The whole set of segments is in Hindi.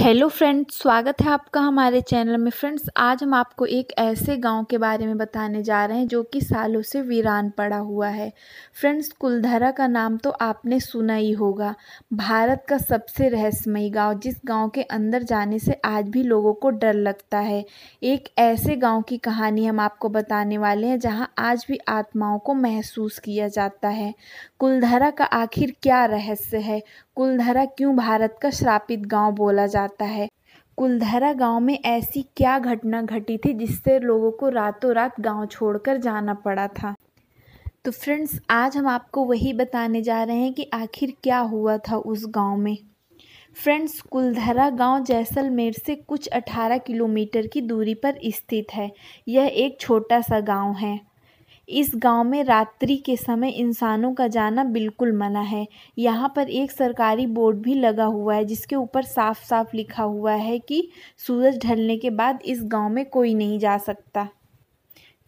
हेलो फ्रेंड्स स्वागत है आपका हमारे चैनल में फ्रेंड्स आज हम आपको एक ऐसे गांव के बारे में बताने जा रहे हैं जो कि सालों से वीरान पड़ा हुआ है फ्रेंड्स कुलधरा का नाम तो आपने सुना ही होगा भारत का सबसे रहस्यमयी गांव जिस गांव के अंदर जाने से आज भी लोगों को डर लगता है एक ऐसे गाँव की कहानी हम आपको बताने वाले हैं जहाँ आज भी आत्माओं को महसूस किया जाता है कुलधरा का आखिर क्या रहस्य है कुलधरा क्यों भारत का श्रापित गाँव बोला जाता जाता है कुलधरा गांव में ऐसी क्या घटना घटी थी जिससे लोगों को रातों रात गांव छोड़कर जाना पड़ा था तो फ्रेंड्स आज हम आपको वही बताने जा रहे हैं कि आखिर क्या हुआ था उस गांव में फ्रेंड्स कुलधरा गांव जैसलमेर से कुछ 18 किलोमीटर की दूरी पर स्थित है यह एक छोटा सा गांव है इस गांव में रात्रि के समय इंसानों का जाना बिल्कुल मना है यहाँ पर एक सरकारी बोर्ड भी लगा हुआ है जिसके ऊपर साफ साफ लिखा हुआ है कि सूरज ढलने के बाद इस गांव में कोई नहीं जा सकता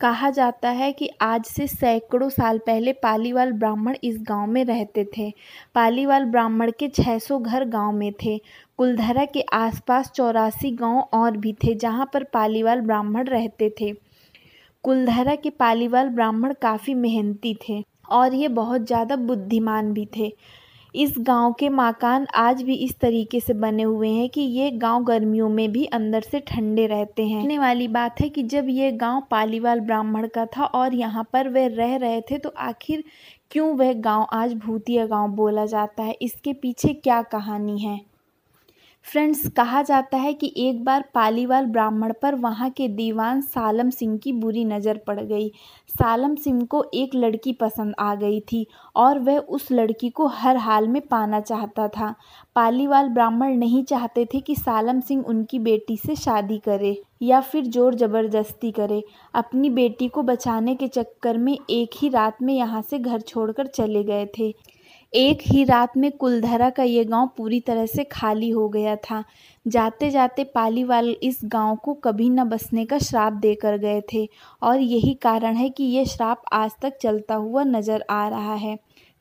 कहा जाता है कि आज से सैकड़ों साल पहले पालीवाल ब्राह्मण इस गांव में रहते थे पालीवाल ब्राह्मण के 600 घर गांव में थे कुलधरा के आसपास चौरासी गांव और भी थे जहां पर पालीवाल ब्राह्मण रहते थे कुलधरा के पालीवाल ब्राह्मण काफ़ी मेहनती थे और ये बहुत ज़्यादा बुद्धिमान भी थे इस गांव के मकान आज भी इस तरीके से बने हुए हैं कि ये गांव गर्मियों में भी अंदर से ठंडे रहते हैं कहने वाली बात है कि जब ये गांव पालीवाल ब्राह्मण का था और यहाँ पर वे रह रहे थे तो आखिर क्यों वह गांव आज भूतिया गांव बोला जाता है इसके पीछे क्या कहानी है फ्रेंड्स कहा जाता है कि एक बार पालीवाल ब्राह्मण पर वहाँ के दीवान सालम सिंह की बुरी नज़र पड़ गई सालम सिंह को एक लड़की पसंद आ गई थी और वह उस लड़की को हर हाल में पाना चाहता था पालीवाल ब्राह्मण नहीं चाहते थे कि सालम सिंह उनकी बेटी से शादी करे या फिर जोर जबरदस्ती करे अपनी बेटी को बचाने के चक्कर में एक ही रात में यहाँ से घर छोड़कर चले गए थे एक ही रात में कुलधरा का ये गांव पूरी तरह से खाली हो गया था जाते जाते पालीवाल इस गांव को कभी न बसने का श्राप देकर गए थे और यही कारण है कि ये श्राप आज तक चलता हुआ नज़र आ रहा है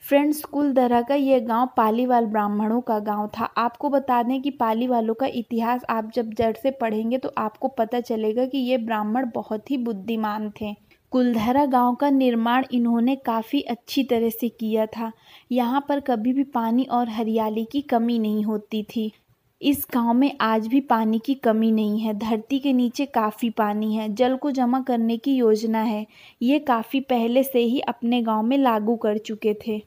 फ्रेंड्स कुलधरा का ये गांव पालीवाल ब्राह्मणों का गांव था आपको बता दें कि पालीवालों का इतिहास आप जब जड़ से पढ़ेंगे तो आपको पता चलेगा कि ये ब्राह्मण बहुत ही बुद्धिमान थे कुलधरा गांव का निर्माण इन्होंने काफ़ी अच्छी तरह से किया था यहाँ पर कभी भी पानी और हरियाली की कमी नहीं होती थी इस गांव में आज भी पानी की कमी नहीं है धरती के नीचे काफ़ी पानी है जल को जमा करने की योजना है ये काफ़ी पहले से ही अपने गांव में लागू कर चुके थे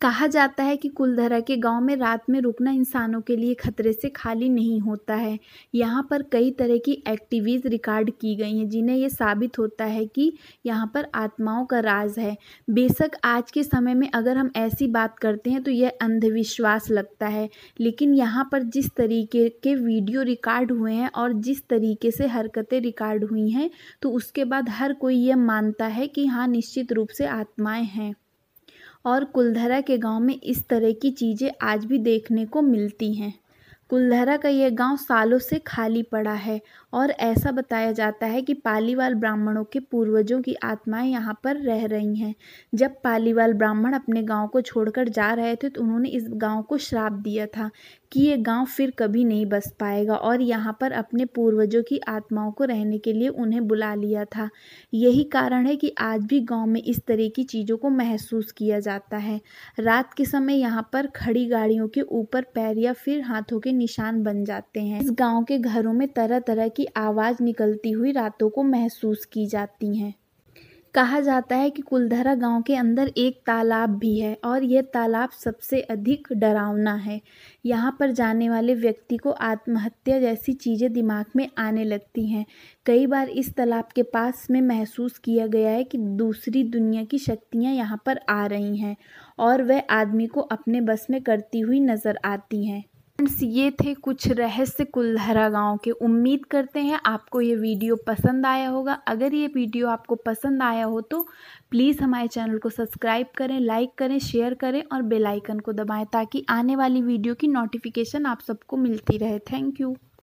कहा जाता है कि कुलधरा के गांव में रात में रुकना इंसानों के लिए खतरे से खाली नहीं होता है यहाँ पर कई तरह की एक्टिविटीज़ रिकॉर्ड की गई हैं जिन्हें ये साबित होता है कि यहाँ पर आत्माओं का राज है बेशक आज के समय में अगर हम ऐसी बात करते हैं तो यह अंधविश्वास लगता है लेकिन यहाँ पर जिस तरीके के वीडियो रिकॉर्ड हुए हैं और जिस तरीके से हरकतें रिकॉर्ड हुई हैं तो उसके बाद हर कोई यह मानता है कि हाँ निश्चित रूप से आत्माएँ हैं और कुलधरा के गांव में इस तरह की चीज़ें आज भी देखने को मिलती हैं कुलधरा का यह गांव सालों से खाली पड़ा है और ऐसा बताया जाता है कि पालीवाल ब्राह्मणों के पूर्वजों की आत्माएं यहाँ पर रह रही हैं जब पालीवाल ब्राह्मण अपने गांव को छोड़कर जा रहे थे तो उन्होंने इस गांव को श्राप दिया था कि ये गांव फिर कभी नहीं बस पाएगा और यहाँ पर अपने पूर्वजों की आत्माओं को रहने के लिए उन्हें बुला लिया था यही कारण है कि आज भी गाँव में इस तरह की चीज़ों को महसूस किया जाता है रात के समय यहाँ पर खड़ी गाड़ियों के ऊपर पैर या फिर हाथों के निशान बन जाते हैं इस गाँव के घरों में तरह तरह की की आवाज़ निकलती हुई रातों को महसूस की जाती हैं कहा जाता है कि कुलधरा गांव के अंदर एक तालाब भी है और यह तालाब सबसे अधिक डरावना है यहाँ पर जाने वाले व्यक्ति को आत्महत्या जैसी चीज़ें दिमाग में आने लगती हैं कई बार इस तालाब के पास में महसूस किया गया है कि दूसरी दुनिया की शक्तियाँ यहाँ पर आ रही हैं और वह आदमी को अपने बस में करती हुई नज़र आती हैं फ्रेंड्स ये थे कुछ रहस्य कुल्हरा गांव के उम्मीद करते हैं आपको ये वीडियो पसंद आया होगा अगर ये वीडियो आपको पसंद आया हो तो प्लीज़ हमारे चैनल को सब्सक्राइब करें लाइक करें शेयर करें और बेल आइकन को दबाएं ताकि आने वाली वीडियो की नोटिफिकेशन आप सबको मिलती रहे थैंक यू